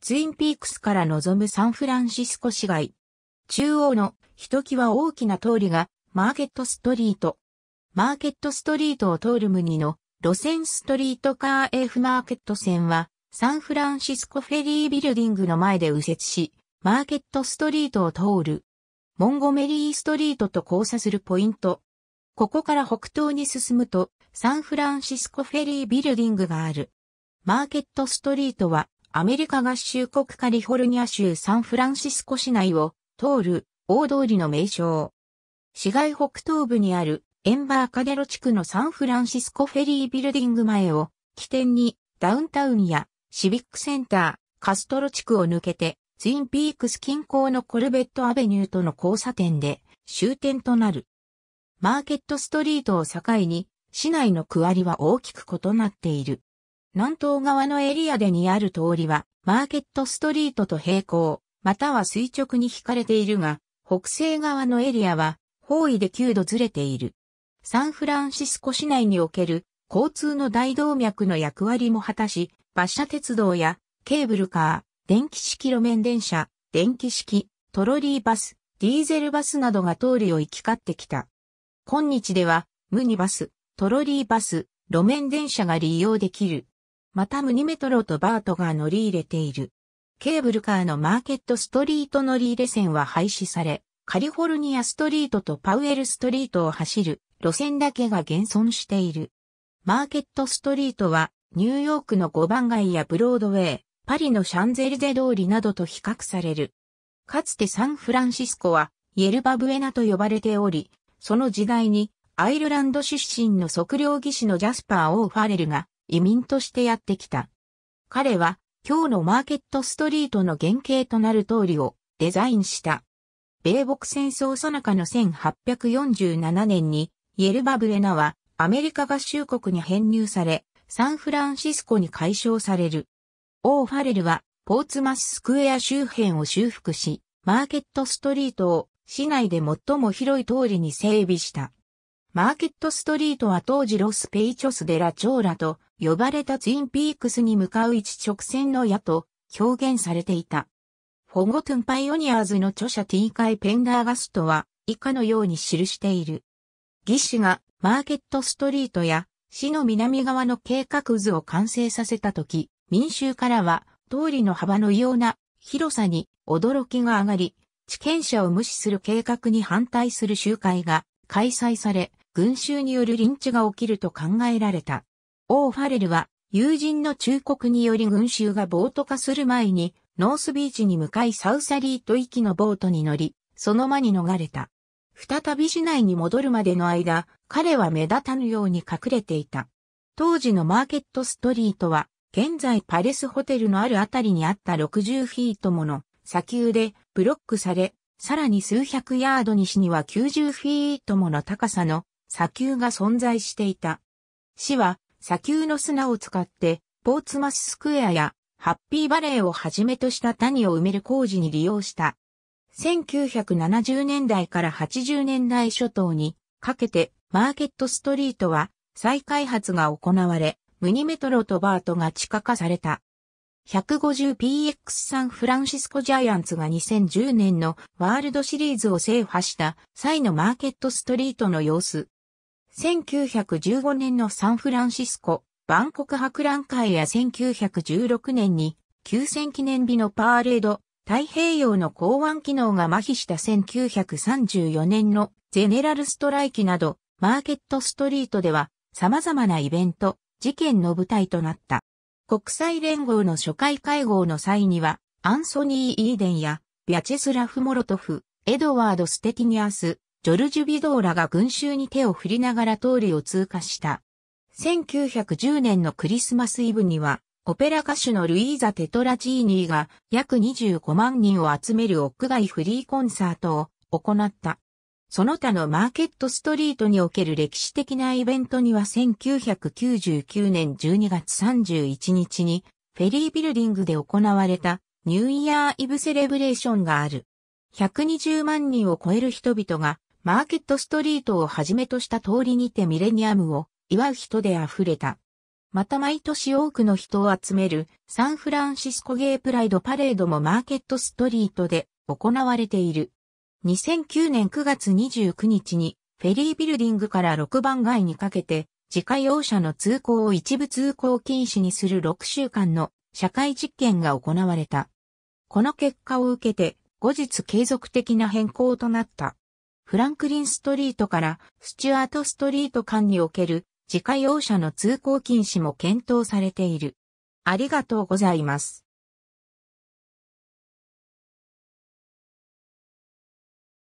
ツインピークスから望むサンフランシスコ市街。中央のひときわ大きな通りがマーケットストリート。マーケットストリートを通る無二の路線ストリートカー F マーケット線はサンフランシスコフェリービルディングの前で右折し、マーケットストリートを通る。モンゴメリーストリートと交差するポイント。ここから北東に進むとサンフランシスコフェリービルディングがある。マーケットストリートはアメリカ合衆国カリフォルニア州サンフランシスコ市内を通る大通りの名称。市街北東部にあるエンバーカデロ地区のサンフランシスコフェリービルディング前を起点にダウンタウンやシビックセンター、カストロ地区を抜けてツインピークス近郊のコルベットアベニューとの交差点で終点となる。マーケットストリートを境に市内の区割りは大きく異なっている。南東側のエリアでにある通りは、マーケットストリートと平行、または垂直に引かれているが、北西側のエリアは、方位で9度ずれている。サンフランシスコ市内における交通の大動脈の役割も果たし、馬車鉄道やケーブルカー、電気式路面電車、電気式、トロリーバス、ディーゼルバスなどが通りを行き交ってきた。今日では、ムニバス、トロリーバス、路面電車が利用できる。またムニメトロとバートが乗り入れている。ケーブルカーのマーケットストリート乗り入れ線は廃止され、カリフォルニアストリートとパウエルストリートを走る路線だけが現存している。マーケットストリートはニューヨークの5番街やブロードウェイ、パリのシャンゼリゼ通りなどと比較される。かつてサンフランシスコはイエルバブエナと呼ばれており、その時代にアイルランド出身の測量技師のジャスパー・オー・ファレルが移民としてやってきた。彼は今日のマーケットストリートの原型となる通りをデザインした。米国戦争そなかの1847年にイェルバブレナはアメリカ合衆国に編入され、サンフランシスコに解消される。オー・ファレルはポーツマススクエア周辺を修復し、マーケットストリートを市内で最も広い通りに整備した。マーケットストリートは当時ロスペイチョスデラチョーラと呼ばれたツインピークスに向かう一直線の矢と表現されていた。フォゴトゥンパイオニアーズの著者ティーカイ・ペンダーガストは以下のように記している。義士がマーケットストリートや市の南側の計画図を完成させたとき、民衆からは通りの幅の異様な広さに驚きが上がり、地権者を無視する計画に反対する集会が開催され、群衆によるリンチが起きると考えられた。オー・ファレルは友人の忠告により群衆がボート化する前にノースビーチに向かいサウサリーと行きのボートに乗り、その間に逃れた。再び市内に戻るまでの間、彼は目立たぬように隠れていた。当時のマーケットストリートは、現在パレスホテルのあるあたりにあった60フィートもの砂丘でブロックされ、さらに数百ヤード西には90フィートもの高さの砂丘が存在していた。市は砂丘の砂を使って、ポーツマススクエアやハッピーバレーをはじめとした谷を埋める工事に利用した。1970年代から80年代初頭にかけてマーケットストリートは再開発が行われ、ムニメトロとバートが地下化された。150px サンフランシスコジャイアンツが2010年のワールドシリーズを制覇した際のマーケットストリートの様子。1915年のサンフランシスコ、万国博覧会や1916年に、休戦記念日のパーレード、太平洋の港湾機能が麻痺した1934年のゼネラルストライキなど、マーケットストリートでは様々なイベント、事件の舞台となった。国際連合の初回会合の際には、アンソニー・イーデンや、ビャチェスラフ・モロトフ、エドワード・ステティニアス、ジョルジュ・ビドーラが群衆に手を振りながら通りを通過した。1910年のクリスマスイブには、オペラ歌手のルイーザ・テトラジーニーが約25万人を集める屋外フリーコンサートを行った。その他のマーケットストリートにおける歴史的なイベントには1999年12月31日にフェリービルディングで行われたニューイヤーイブセレブレーションがある。120万人を超える人々がマーケットストリートをはじめとした通りにてミレニアムを祝う人で溢れた。また毎年多くの人を集めるサンフランシスコゲイプライドパレードもマーケットストリートで行われている。2009年9月29日にフェリービルディングから6番街にかけて自家用車の通行を一部通行禁止にする6週間の社会実験が行われた。この結果を受けて後日継続的な変更となった。フランクリンストリートからスチュアートストリート間における自家用車の通行禁止も検討されている。ありがとうございます。